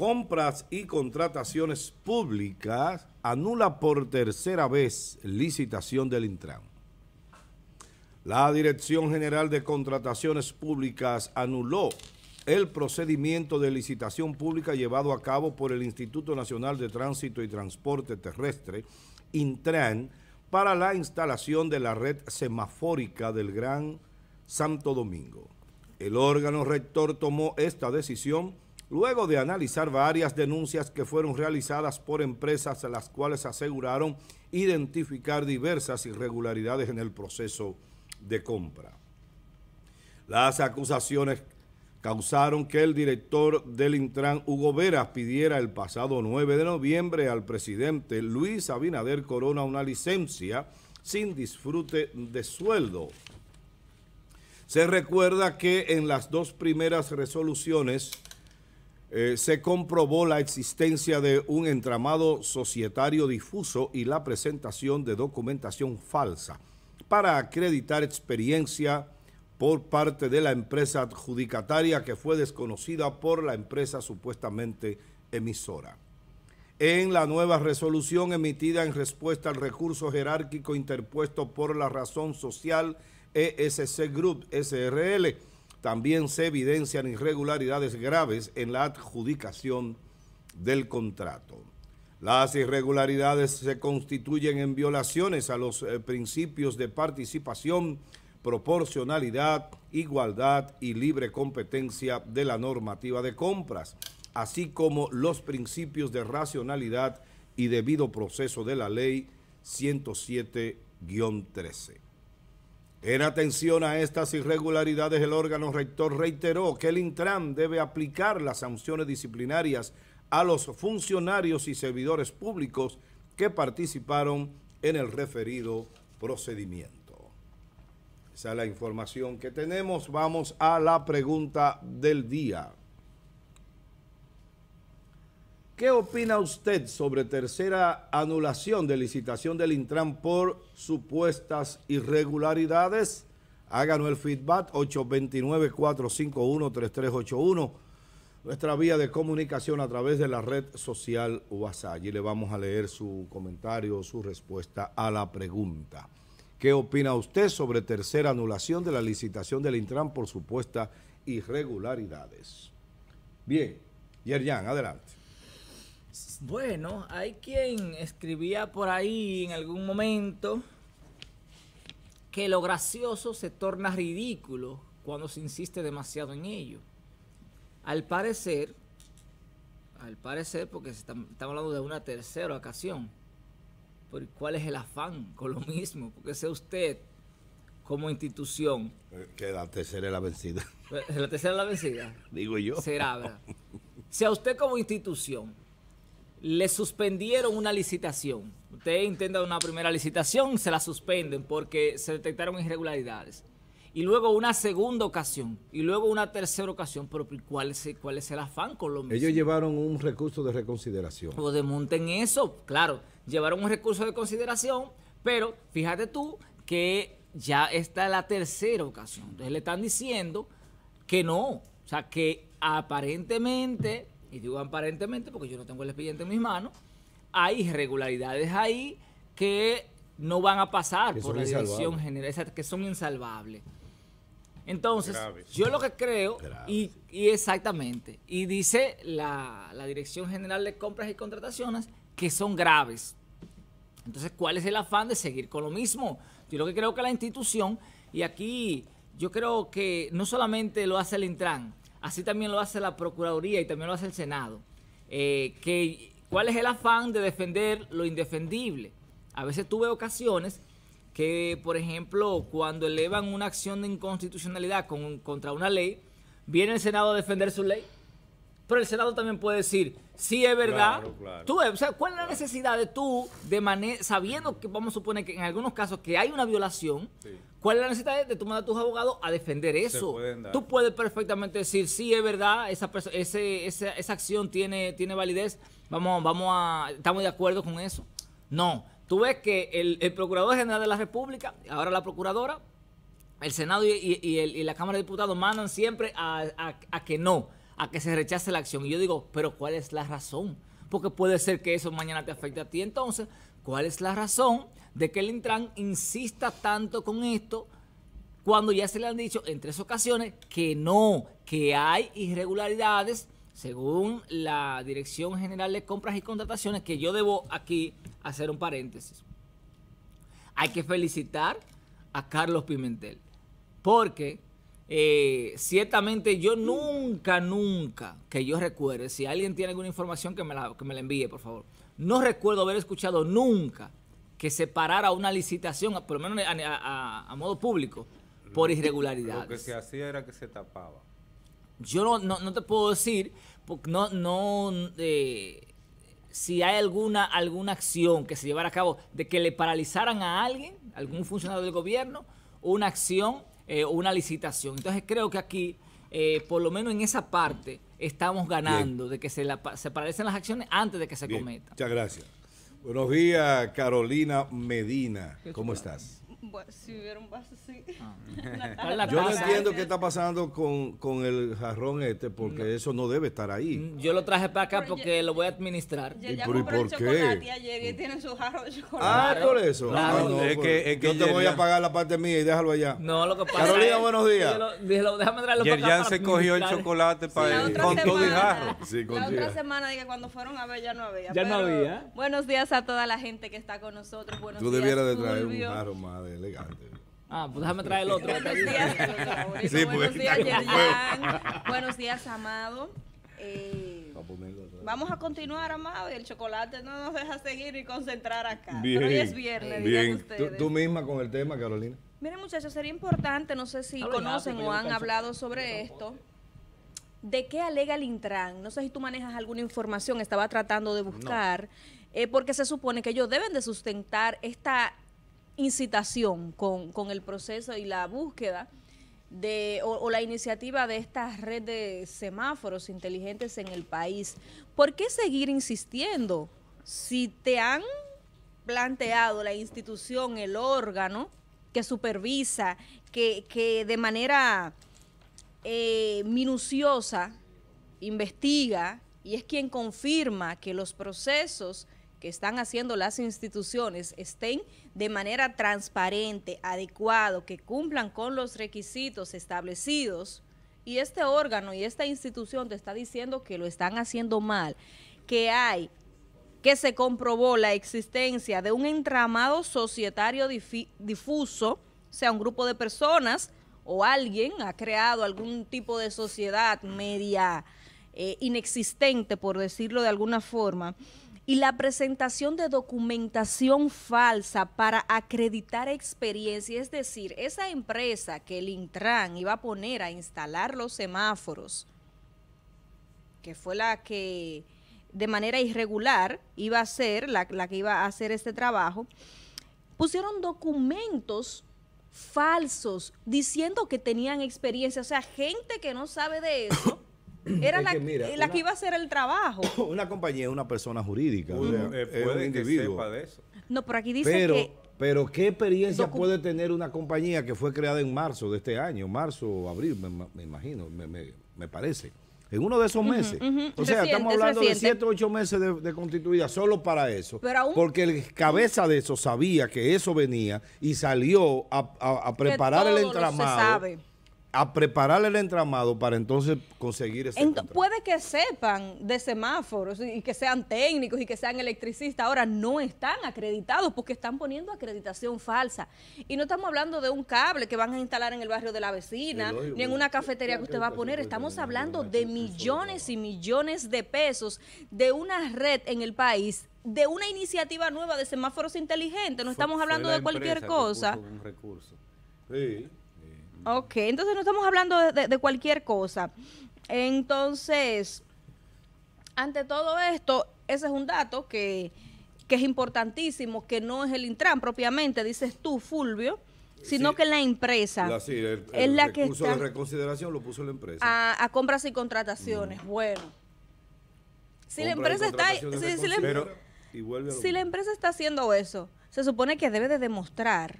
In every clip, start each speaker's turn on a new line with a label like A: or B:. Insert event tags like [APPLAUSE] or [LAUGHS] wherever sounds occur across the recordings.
A: compras y contrataciones públicas anula por tercera vez licitación del Intran. La Dirección General de Contrataciones Públicas anuló el procedimiento de licitación pública llevado a cabo por el Instituto Nacional de Tránsito y Transporte Terrestre, Intran, para la instalación de la red semafórica del Gran Santo Domingo. El órgano rector tomó esta decisión luego de analizar varias denuncias que fueron realizadas por empresas a las cuales aseguraron identificar diversas irregularidades en el proceso de compra. Las acusaciones causaron que el director del Intran, Hugo Veras, pidiera el pasado 9 de noviembre al presidente Luis Abinader Corona una licencia sin disfrute de sueldo. Se recuerda que en las dos primeras resoluciones eh, se comprobó la existencia de un entramado societario difuso y la presentación de documentación falsa para acreditar experiencia por parte de la empresa adjudicataria que fue desconocida por la empresa supuestamente emisora. En la nueva resolución emitida en respuesta al recurso jerárquico interpuesto por la razón social ESC Group SRL, también se evidencian irregularidades graves en la adjudicación del contrato. Las irregularidades se constituyen en violaciones a los eh, principios de participación, proporcionalidad, igualdad y libre competencia de la normativa de compras, así como los principios de racionalidad y debido proceso de la ley 107-13. En atención a estas irregularidades, el órgano rector reiteró que el Intran debe aplicar las sanciones disciplinarias a los funcionarios y servidores públicos que participaron en el referido procedimiento. Esa es la información que tenemos. Vamos a la pregunta del día. ¿Qué opina usted sobre tercera anulación de licitación del Intran por supuestas irregularidades? Háganos el feedback 829-451-3381, nuestra vía de comunicación a través de la red social WhatsApp. y le vamos a leer su comentario, su respuesta a la pregunta. ¿Qué opina usted sobre tercera anulación de la licitación del Intran por supuestas irregularidades? Bien, Yerjan, adelante.
B: Bueno, hay quien escribía por ahí en algún momento que lo gracioso se torna ridículo cuando se insiste demasiado en ello. Al parecer, al parecer, porque estamos hablando de una tercera ocasión, por cuál es el afán con lo mismo, porque sea usted como institución. Eh,
A: que la tercera es la vencida.
B: Eh, la tercera la vencida.
A: [LAUGHS] Digo yo. Será,
B: Sea usted como institución le suspendieron una licitación. Usted intenta una primera licitación, se la suspenden porque se detectaron irregularidades. Y luego una segunda ocasión, y luego una tercera ocasión, pero ¿cuál es, el afán con lo mismo? Ellos
A: llevaron un recurso de reconsideración.
B: Pues desmonten eso, claro, llevaron un recurso de consideración, pero fíjate tú que ya está la tercera ocasión. Entonces le están diciendo que no, o sea, que aparentemente y digo aparentemente porque yo no tengo el expediente en mis manos, hay irregularidades ahí que no van a pasar por la dirección general, que son insalvables. Entonces, yo lo que creo, y, exactamente, y dice la, la Dirección General de Compras y Contrataciones que son graves. Entonces, ¿cuál es el afán de seguir con lo mismo? Yo lo que creo que la institución, y aquí yo creo que no solamente lo hace el Intran, Así también lo hace la Procuraduría y también lo hace el Senado. Eh, ¿Cuál es el afán de defender lo indefendible? A veces tuve ocasiones que, por ejemplo, cuando elevan una acción de inconstitucionalidad contra una ley, viene el Senado a defender su ley pero el Senado también puede decir, sí es verdad. o sea, ¿cuál es la necesidad de tú, de sabiendo que vamos a suponer que en algunos casos que hay una violación, cuál es la necesidad de, mandar a tus abogados a defender eso? Tú puedes perfectamente decir, sí es verdad, esa, esa, acción tiene, tiene validez, vamos, vamos a, estamos de acuerdo con eso. No, tú ves que el, Procurador General de la República, ahora la Procuradora, el Senado y, la Cámara de Diputados mandan siempre a que no a que se rechace la acción. Y yo digo, pero ¿cuál es la razón? Porque puede ser que eso mañana te afecte a ti. Entonces, ¿cuál es la razón de que el Intran insista tanto con esto cuando ya se le han dicho en tres ocasiones que no, que hay irregularidades según la Dirección General de Compras y Contrataciones, que yo debo aquí hacer un paréntesis. Hay que felicitar a Carlos Pimentel, porque eh, ciertamente yo mm. nunca, nunca, que yo recuerde, si alguien tiene alguna información que me, la, que me la envíe, por favor, no recuerdo haber escuchado nunca que se parara una licitación, por lo menos a, modo público, por irregularidades. Lo que se hacía era que se tapaba. Yo no, no, te puedo decir, porque no, no, eh, si hay alguna, alguna acción que se llevara a cabo de que le paralizaran a alguien, algún funcionario del gobierno, una acción eh, una licitación. Entonces creo que aquí, eh, por lo menos en esa parte, estamos ganando de que se, la, se paralicen las acciones antes de que se cometa.
A: Muchas gracias. Buenos días, Carolina Medina. ¿Cómo estás?
C: si hubiera un vaso, sí. Ah. yo no entiendo qué
A: está pasando con, con el jarrón este, porque eso no debe estar ahí. Mm,
B: yo lo traje para acá porque lo voy a administrar. Ya,
C: ya ¿Y, por, por qué? Ayer tiene su jarro de chocolate.
D: Ah, por eso.
B: Ah,
A: es pues, que, es que yo te voy a pagar la parte mía y déjalo allá. No, lo que pasa Carolina,
B: buenos días. Lo, déjalo, déjame traerlo para acá. se cogió el chocolate para con todo el jarro.
D: Sí, con la otra
C: semana, dije, cuando fueron a ver, ya no había. Ya no había. Buenos días a toda la gente que está con nosotros. Buenos Tú debieras de traer un jarro,
A: madre elegante.
B: Ah, pues déjame traer
A: el otro. Buenos días, [LAUGHS]
C: pues, Buenos días, Amado. Eh, vamos a continuar, Amado, y el chocolate no nos deja seguir y concentrar acá. Bien, hoy es viernes, bien. ¿Tú,
A: misma con el tema, Carolina.
C: Miren, muchachos, sería importante, no sé si conocen o han hablado sobre esto. ¿De qué alega el Intran? No sé si tú manejas alguna información, estaba tratando de buscar, eh, porque se supone que ellos deben de sustentar esta incitación con, el proceso y la búsqueda de, o, la iniciativa de esta red de semáforos inteligentes en el país. ¿Por qué seguir insistiendo si te han planteado la institución, el órgano que supervisa, que, de manera eh, minuciosa investiga y es quien confirma que los procesos que están haciendo las instituciones estén de manera transparente, adecuado, que cumplan con los requisitos establecidos y este órgano y esta institución te está diciendo que lo están haciendo mal, que hay que se comprobó la existencia de un entramado societario difuso, sea un grupo de personas o alguien ha creado algún tipo de sociedad media eh, inexistente, por decirlo de alguna forma, y la presentación de documentación falsa para acreditar experiencia. Es decir, esa empresa que el Intran iba a poner a instalar los semáforos, que fue la que de manera irregular iba a ser, la, la que iba a hacer este trabajo, pusieron documentos falsos diciendo que tenían experiencia. O sea, gente que no sabe de eso [CLEARS THROAT] Era la, que, iba a hacer el trabajo.
A: [CLEARS THROAT] Una compañía es una persona jurídica. Eh, que sepa de eso.
C: No, pero aquí dice pero, que.
A: Pero, ¿qué experiencia puede tener una compañía que fue creada en marzo de este año? Marzo o abril, me, imagino, me, parece. En uno de esos meses. O sea, estamos hablando de siete o ocho meses de, constituida solo para eso. porque el cabeza de eso sabía que eso venía y salió a, preparar el entramado a prepararle el entramado para entonces conseguir ese
C: Puede que sepan de semáforos y que sean técnicos y que sean electricistas, ahora no están acreditados porque están poniendo acreditación falsa. Y no estamos hablando de un cable que van a instalar en el barrio de la vecina, ni en una cafetería que usted va a poner, estamos hablando de millones y millones de pesos de una red en el país de una iniciativa nueva de semáforos inteligentes, no estamos hablando de cualquier cosa.
A: Un recurso. Sí.
C: Ok, entonces no estamos hablando de, cualquier cosa. Entonces, ante todo esto, ese es un dato que, es importantísimo, que no es el Intran propiamente, dices tú, Fulvio, sino que la empresa. sí,
A: es la que está de reconsideración lo puso la empresa.
C: A, compras y contrataciones, mm. bueno. Si la empresa está... Si, la,
A: em-
D: si la
C: empresa está haciendo eso, se supone que debe de demostrar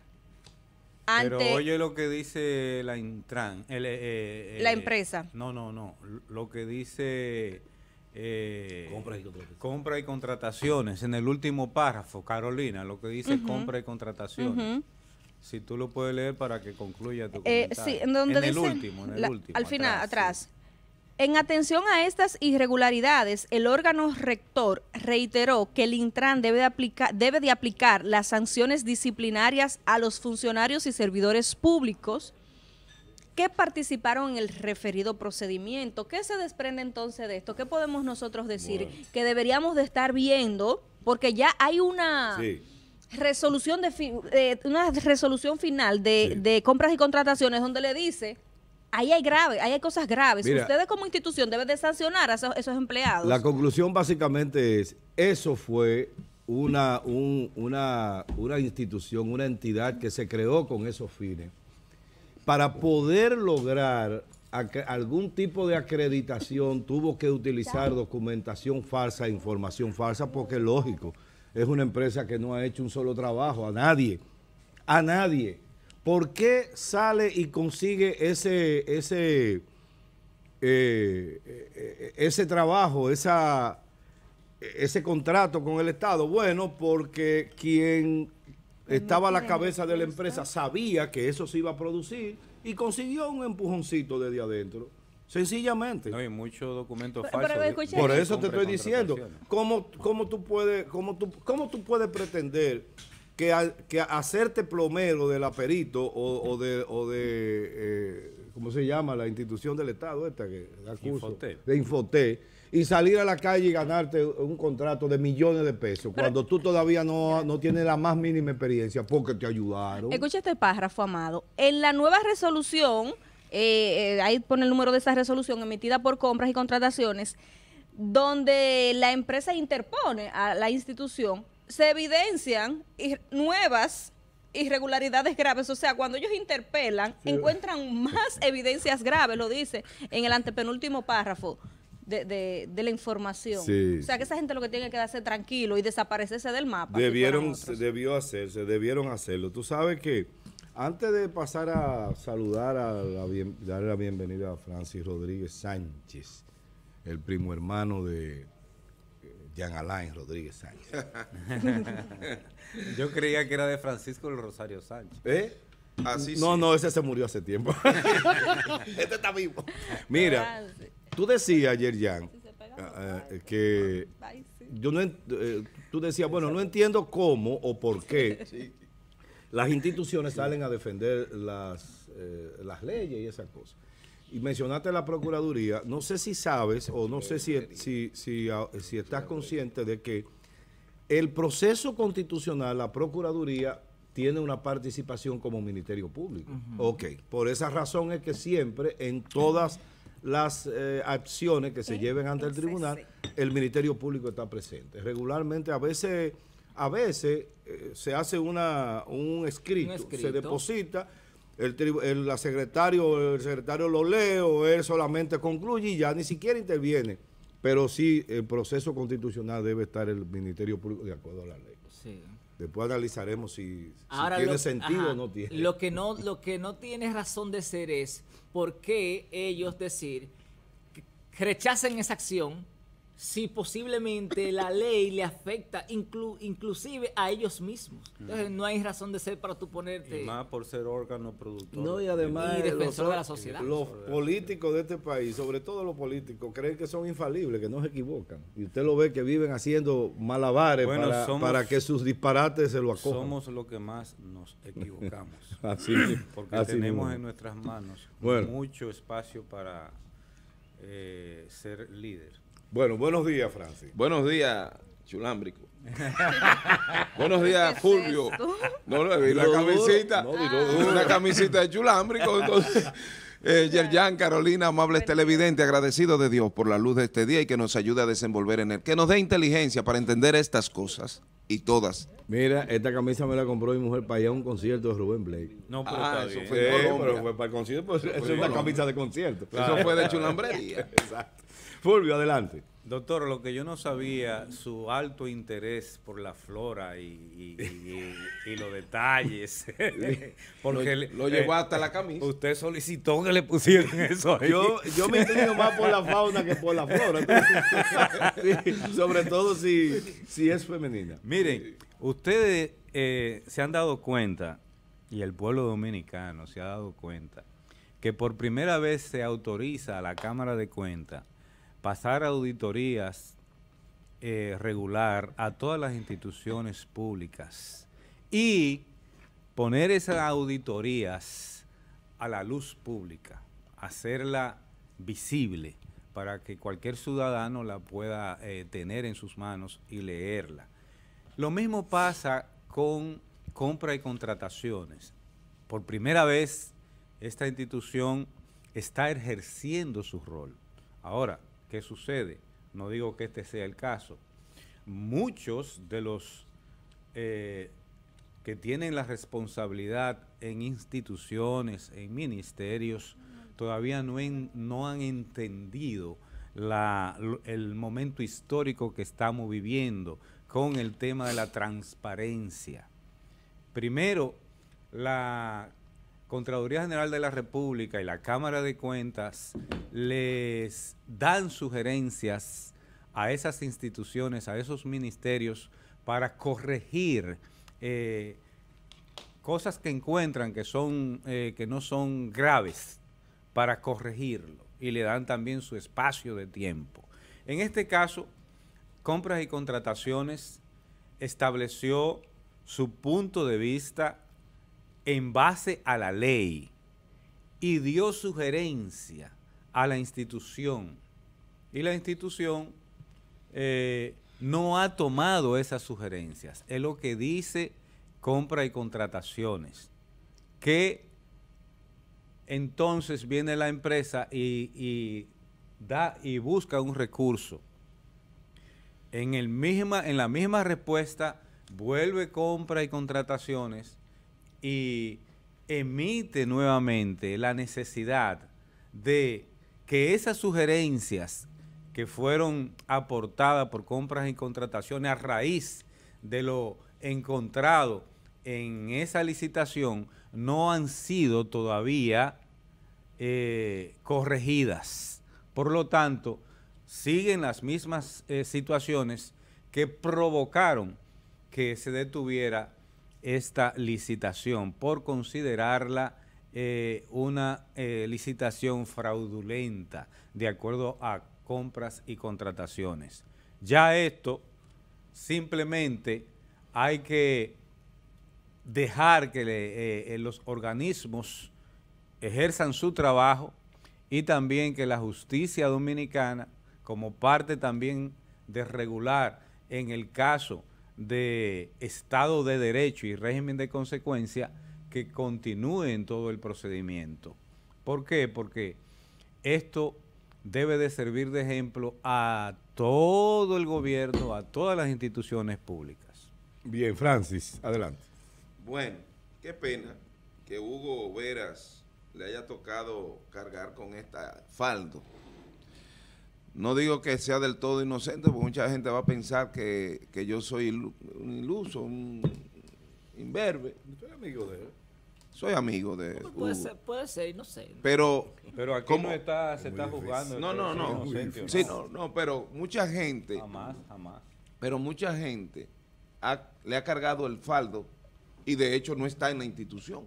C: pero oye
D: lo que dice la Intran. Eh, eh, la eh, empresa. No, no, no. Lo que dice... compra, y contrataciones. En el último párrafo, Carolina, lo que dice compra y contrataciones. Si tú lo puedes leer para que concluya tu comentario. en, el último, en el último, Al final,
C: atrás. En atención a estas irregularidades, el órgano rector reiteró que el Intran debe de, aplicar, debe de aplicar las sanciones disciplinarias a los funcionarios y servidores públicos que participaron en el referido procedimiento. ¿Qué se desprende entonces de esto? ¿Qué podemos nosotros decir? Que deberíamos de estar viendo, porque ya hay una... resolución de eh, una resolución final de, de, compras y contrataciones donde le dice ahí hay grave, hay cosas graves. Ustedes como institución deben de sancionar a esos, empleados. La
A: conclusión básicamente es, eso fue una, una, una institución, una entidad que se creó con esos fines para poder lograr algún tipo de acreditación tuvo que utilizar documentación falsa, información falsa, porque lógico, es una empresa que no ha hecho un solo trabajo a nadie, a nadie. ¿Por qué sale y consigue ese, eh, ese, trabajo, esa, ese contrato con el Estado? Bueno, porque quien pues estaba a la cabeza de la empresa sabía que eso se iba a producir y consiguió un empujoncito desde adentro. Sencillamente. No, hay muchos documentos falsos. Por eso te estoy diciendo, ¿cómo, cómo, tú puedes, cómo, tú, ¿cómo tú puedes pretender que, hacerte plomero del aperito o, o de, o de eh, ¿cómo se llama? La institución del Estado esta que Infoté. De Infoté. Y salir a la calle y ganarte un contrato de millones de pesos cuando tú todavía no, no tienes la más mínima experiencia porque te ayudaron. Escucha
C: este párrafo, Amado. En la nueva resolución, eh, eh, ahí pone el número de esa resolución emitida por compras y contrataciones, donde la empresa interpone a la institución se evidencian nuevas irregularidades graves. O sea, cuando ellos interpelan, encuentran más [LAUGHS] evidencias graves, lo dice en el antepenúltimo párrafo. De, la información. O sea, que esa gente lo que tiene que darse tranquilo y desaparecerse del mapa. Debieron,
A: debió hacerse, debieron hacerlo. Tú sabes que antes de pasar a saludar, a darle la bienvenida a Francis Rodríguez Sánchez, el primo hermano de Jean Alain Rodríguez Sánchez. [LAUGHS] Yo creía que
D: era de Francisco el Rosario Sánchez. ¿Eh?
A: Así ah, no, no, ese se murió hace tiempo. [LAUGHS] [LAUGHS] este está vivo. Mira, ah, tú decías ayer, Jan, ah, que yo no, eh, tú decías, bueno, no entiendo cómo o por qué las instituciones salen a defender las, eh, las leyes y esas cosas y mencionaste la Procuraduría, no sé si sabes o no sé si, si, si, estás consciente de que el proceso constitucional, la Procuraduría tiene una participación como Ministerio Público. Ok, por esa razón es que siempre en todas las eh, acciones que se lleven ante el tribunal, el Ministerio Público está presente. Regularmente, a veces, a veces eh, se hace una, un, escrito, un escrito, se deposita el, la secretario, el secretario lo lee o él solamente concluye y ya ni siquiera interviene. Pero sí, el proceso constitucional debe estar el Ministerio Público de acuerdo a la ley. Después analizaremos si, tiene sentido o no tiene.
B: Lo que no, lo que no tiene razón de ser es por qué ellos decir rechacen esa acción si posiblemente la ley le afecta inclusive a ellos mismos. Entonces mm. no hay razón de ser para tú ponerte... más
D: por ser órgano productor. y además... defensor de la sociedad.
A: Los políticos de este país, sobre todo los políticos, creen que son infalibles, que no se equivocan. Y usted lo ve que viven haciendo malabares para, que sus disparates se lo acojan. Somos
D: los que más nos equivocamos. [LAUGHS] así Porque tenemos en nuestras manos mucho espacio para eh, ser líder.
A: Bueno, buenos días,
D: Francis. Buenos
E: días, Chulámbrico. [LAUGHS]
D: Buenos días, Fulvio.
E: no, no, la camisita. una camisita de Chulámbrico, entonces. [LAUGHS] Eh, Yerjan, Carolina, amables televidentes, agradecido de Dios por la luz de este día y que nos ayude a desenvolver en él. Que nos dé inteligencia para entender estas cosas y todas.
A: Mira, esta camisa me la compró mi mujer para ir a un concierto de Rubén Blake. No, pero, ah, eso fue, pero para el concierto, pues, eso, es una camisa de concierto. Eso fue de chulambrería. [LAUGHS] Exacto. [LAUGHS] Fulvio, adelante.
D: Doctor, lo que yo no sabía, su alto interés por la flora y, los detalles. [LAUGHS] Porque lo, llevó eh, hasta la camisa. Usted solicitó que le pusieran [LAUGHS] eso Yo, me inclino más por la
A: fauna que por la flora.
D: sobre todo si, si
A: es femenina.
D: Miren, ustedes eh, se han dado cuenta, y el pueblo dominicano se ha dado cuenta, que por primera vez se autoriza a la Cámara de Cuentas pasar auditorías eh, regular a todas las instituciones públicas y poner esas auditorías a la luz pública, hacerla visible para que cualquier ciudadano la pueda eh, tener en sus manos y leerla. Lo mismo pasa con compra y contrataciones. Por primera vez, esta institución está ejerciendo su rol. Ahora, ¿Qué sucede? No digo que este sea el caso. Muchos de los eh, que tienen la responsabilidad en instituciones, en ministerios, todavía no, han entendido el momento histórico que estamos viviendo con el tema de la transparencia. Primero, la Contraloría General de la República y la Cámara de Cuentas les dan sugerencias a esas instituciones, a esos ministerios, para corregir eh, cosas que encuentran que, son, eh, que no son graves, para corregirlo. Y le dan también su espacio de tiempo. En este caso, compras y contrataciones estableció su punto de vista en base a la ley y dio sugerencia a la institución. Y la institución eh, no ha tomado esas sugerencias. Es lo que dice compra y contrataciones. Que entonces viene la empresa y, da y busca un recurso. En, el misma, en la misma respuesta, vuelve compra y contrataciones y emite nuevamente la necesidad de que esas sugerencias que fueron aportadas por compras y contrataciones a raíz de lo encontrado en esa licitación no han sido todavía eh, corregidas. Por lo tanto, siguen las mismas eh, situaciones que provocaron que se detuviera esta licitación por considerarla eh, una eh, licitación fraudulenta de acuerdo a compras y contrataciones. Ya esto simplemente hay que dejar que eh, los organismos ejerzan su trabajo y también que la justicia dominicana, como parte también de regular en el caso de de Estado de Derecho y régimen de consecuencia que continúe en todo el procedimiento. ¿Por qué? Porque esto debe de servir de ejemplo a todo el gobierno, a todas las instituciones públicas. Bien, Francis, adelante.
E: Bueno, qué pena que Hugo Veras le haya tocado cargar con esta faldo. No digo que sea del todo inocente, porque mucha gente va a pensar que, yo soy un iluso, un imberbe.
A: Soy amigo de él.
E: Soy amigo de pues Puede ser,
B: puede ser, no
E: Pero, pero aquí ¿cómo? está, se está jugando. No, no, no. sí, no, no, pero mucha gente. Jamás, jamás. Pero mucha gente le ha cargado el faldo y de hecho no está en la institución.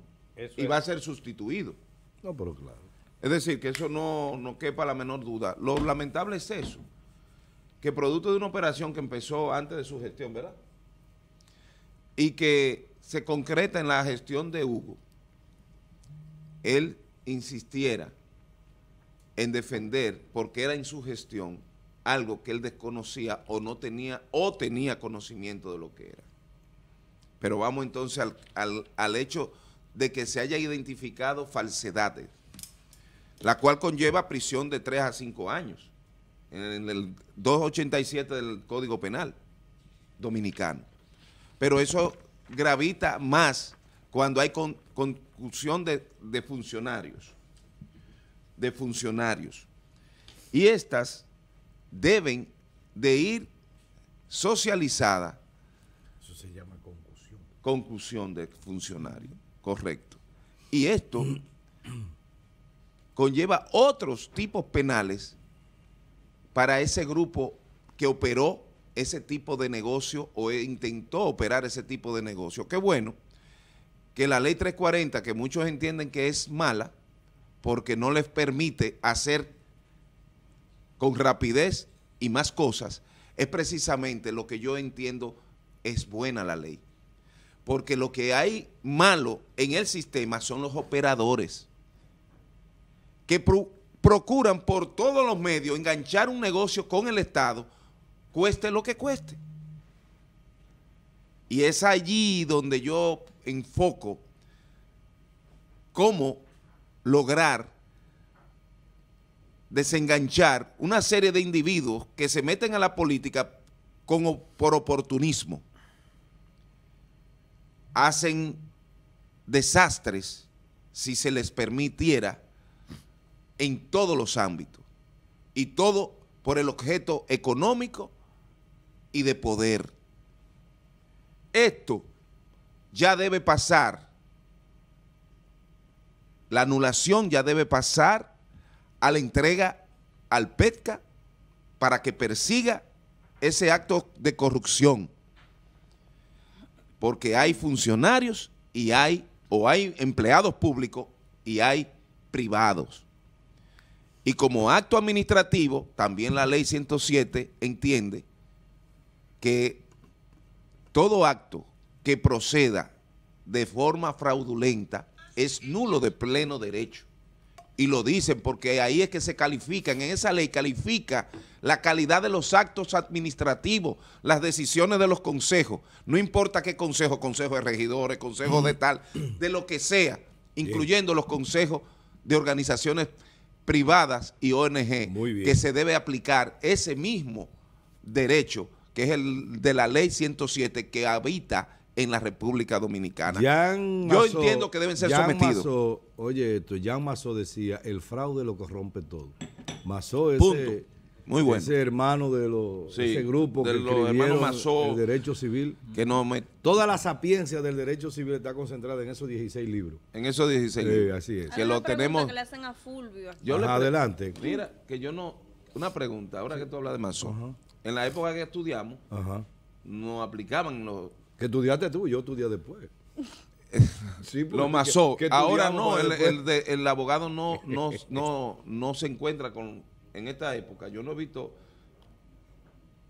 E: y va a ser sustituido. No, pero claro. Es decir, que eso no, no quepa la menor duda. Lo lamentable es eso, que producto de una operación que empezó antes de su gestión, ¿verdad? Y que se concreta en la gestión de Hugo, él insistiera en defender, porque era en su gestión, algo que él desconocía o no tenía, o tenía conocimiento de lo que era. Pero vamos entonces al, al hecho de que se haya identificado falsedades la cual conlleva prisión de 3 a 5 años, en el 287 del Código Penal dominicano. Pero eso gravita más cuando hay con, concusión de, funcionarios, de funcionarios. Y estas deben de ir socializadas.
A: Eso se llama concusión.
E: Concusión de funcionario, correcto. Y esto [CLEARS THROAT] conlleva otros tipos penales para ese grupo que operó ese tipo de negocio o e intentó operar ese tipo de negocio. Qué bueno que la ley 340, que muchos entienden que es mala, porque no les permite hacer con rapidez y más cosas, es precisamente lo que yo entiendo es buena la ley. Porque lo que hay malo en el sistema son los operadores que procuran por todos los medios enganchar un negocio con el Estado, cueste lo que cueste. Y es allí donde yo enfoco cómo lograr desenganchar una serie de individuos que se meten a la política por oportunismo. Hacen desastres si se les permitiera en todos los ámbitos y todo por el objeto económico y de poder. Esto ya debe pasar, la anulación ya debe pasar a la entrega al PETCA para que persiga ese acto de corrupción, porque hay funcionarios y hay, o hay empleados públicos y hay privados. Y como acto administrativo, también la ley 107 entiende que todo acto que proceda de forma fraudulenta es nulo de pleno derecho. Y lo dicen porque ahí es que se califican, en esa ley califica la calidad de los actos administrativos, las decisiones de los consejos, no importa qué consejo, consejo de regidores, consejo de mm. tal, de lo que sea, incluyendo los consejos de organizaciones privadas y ONG que se debe aplicar ese mismo derecho que es el de la ley 107 que habita en la República Dominicana.
A: Yo entiendo que deben ser sometidos. oye esto, Jan Maso decía, el fraude lo corrompe todo. punto es. Muy bueno. Ese hermano de los, ese grupo de que los hermanos Mazó, el derecho civil. Que no Toda la sapiencia del derecho civil está concentrada en esos 16 libros. En esos 16 libros. así es. que lo tenemos. Que
E: le hacen a Fulvio. adelante. Mira, que yo no. Una pregunta, ahora que tú hablas de Mazó. En la época que estudiamos, no aplicaban los.
A: Que estudiaste tú, yo estudié después. [LAUGHS]
E: Sí, pues, lo masó. ahora no, el, abogado [LAUGHS] no, no se encuentra con, en esta época, yo no he visto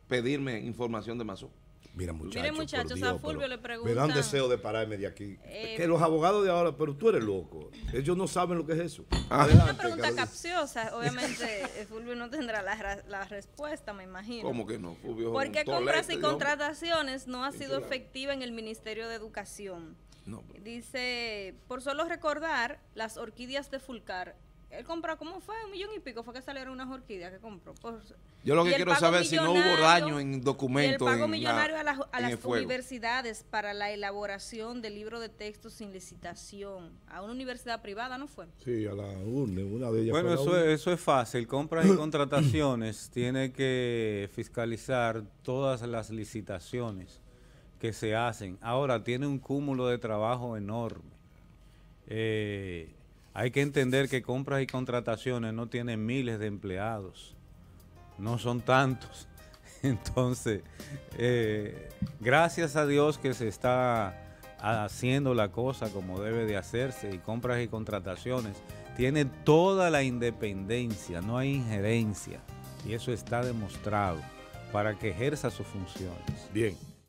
E: pedirme
A: información de más Mira, muchachos. muchachos, a Fulvio le
C: pregunto. Me dan deseo
A: de pararme de aquí. Eh, que los abogados de ahora, pero tú eres loco. Ellos no saben lo que es eso. Ah. Adelante, una pregunta
C: capciosa. [LAUGHS] Obviamente, eh, Fulvio no tendrá la, respuesta, me imagino. ¿Cómo que no? Fulvio compras y contrataciones no ha sido efectiva en el Ministerio de Educación? Dice, por solo recordar, las orquídeas de Fulcar él compró, ¿cómo fue? Un millón y pico fue que salieron unas orquídeas que compró. Yo lo que quiero saber si no hubo daño
D: en
A: documentos. el pago millonario a, las, a las
C: universidades para la elaboración del libro de texto sin licitación. A una universidad privada, ¿no fue?
A: Sí, a la UNE, una de ellas. Bueno, eso es,
D: eso es fácil. Compras y contrataciones [CLEARS THROAT] tiene que fiscalizar todas las licitaciones que se hacen. Ahora, tiene un cúmulo de trabajo enorme. Eh, hay que entender que compras y contrataciones no tienen miles de empleados, no son tantos. [LAUGHS] Entonces, eh, gracias a Dios que se está haciendo la cosa como debe de hacerse y compras y contrataciones tiene toda la independencia, no hay injerencia y eso está demostrado para que ejerza sus funciones. Bien,